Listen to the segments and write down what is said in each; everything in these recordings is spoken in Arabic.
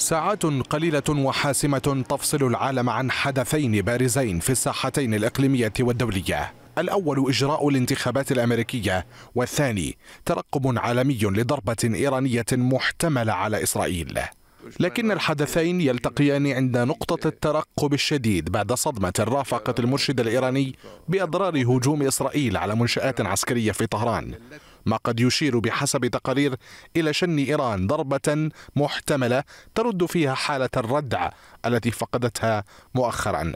ساعات قليلة وحاسمة تفصل العالم عن حدثين بارزين في الساحتين الإقليمية والدولية الأول إجراء الانتخابات الأمريكية والثاني ترقب عالمي لضربة إيرانية محتملة على إسرائيل لكن الحدثين يلتقيان عند نقطة الترقب الشديد بعد صدمة رافقت المرشد الإيراني بأضرار هجوم إسرائيل على منشآت عسكرية في طهران ما قد يشير بحسب تقارير إلى شن إيران ضربة محتملة ترد فيها حالة الردع التي فقدتها مؤخرا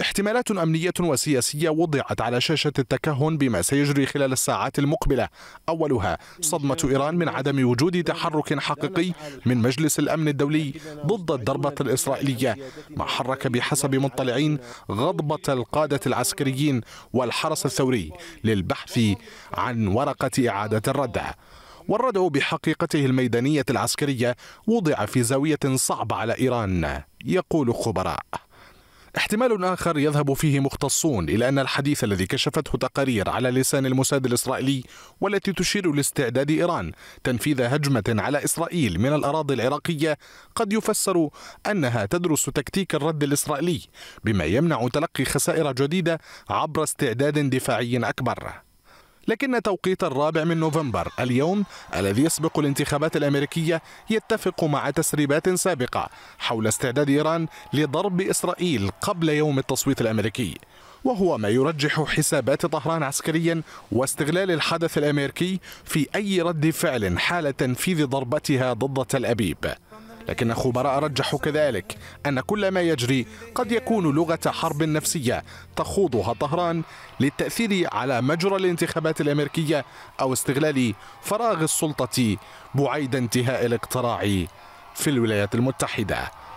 احتمالات أمنية وسياسية وضعت على شاشة التكهن بما سيجري خلال الساعات المقبلة أولها صدمة إيران من عدم وجود تحرك حقيقي من مجلس الأمن الدولي ضد الضربة الإسرائيلية ما حرك بحسب مطلعين غضبة القادة العسكريين والحرس الثوري للبحث عن ورقة إعادة الردع والردع بحقيقته الميدانية العسكرية وضع في زاوية صعبة على إيران يقول خبراء احتمال آخر يذهب فيه مختصون إلى أن الحديث الذي كشفته تقارير على لسان الموساد الإسرائيلي والتي تشير لاستعداد إيران تنفيذ هجمة على إسرائيل من الأراضي العراقية قد يفسر أنها تدرس تكتيك الرد الإسرائيلي بما يمنع تلقي خسائر جديدة عبر استعداد دفاعي أكبر لكن توقيت الرابع من نوفمبر اليوم الذي يسبق الانتخابات الأمريكية يتفق مع تسريبات سابقة حول استعداد إيران لضرب إسرائيل قبل يوم التصويت الأمريكي وهو ما يرجح حسابات طهران عسكريا واستغلال الحدث الامريكي في اي رد فعل حال تنفيذ ضربتها ضد تل ابيب لكن خبراء رجحوا كذلك أن كل ما يجري قد يكون لغة حرب نفسية تخوضها طهران للتأثير على مجرى الانتخابات الأمريكية أو استغلال فراغ السلطة بعيد انتهاء الاقتراع في الولايات المتحدة